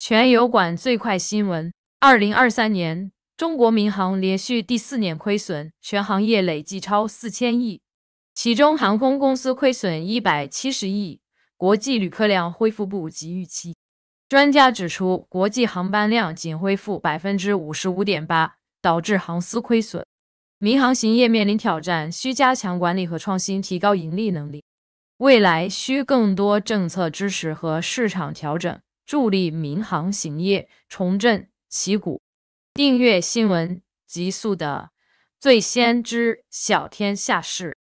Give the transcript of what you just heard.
全油管最快新闻：二零二三年中国民航连续第四年亏损，全行业累计超四千亿，其中航空公司亏损一百七十亿。国际旅客量恢复不及预期，专家指出，国际航班量仅恢复百分之五十五点八，导致航司亏损。民航行业面临挑战，需加强管理和创新，提高盈利能力。未来需更多政策支持和市场调整。助力民航行业重振旗鼓，订阅新闻极速的，最先知晓天下事。